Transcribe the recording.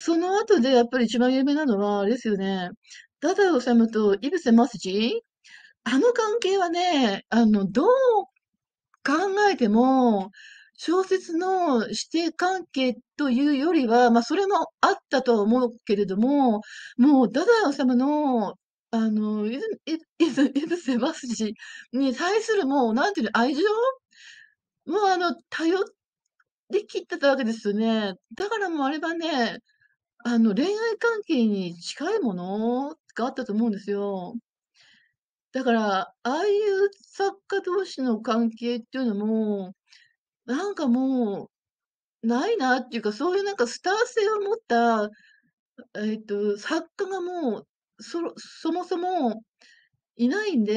その後でやっぱり一番有名なのは、あれですよね、ダオサムとイブセ・マスジあの関係はね、あの、どう考えても、小説の指定関係というよりは、まあ、それもあったとは思うけれども、もう、ダ宰治の、あの、イブ、セマスジに対するもう、なんていうの、愛情もう、あの、頼りきってたわけですよね。だからもう、あれはね、あの、恋愛関係に近いものがあったと思うんですよ。だから、ああいう作家同士の関係っていうのも、なんかもう、ないなっていうか、そういうなんかスター性を持った、えっと、作家がもう、そろそもそもいないんで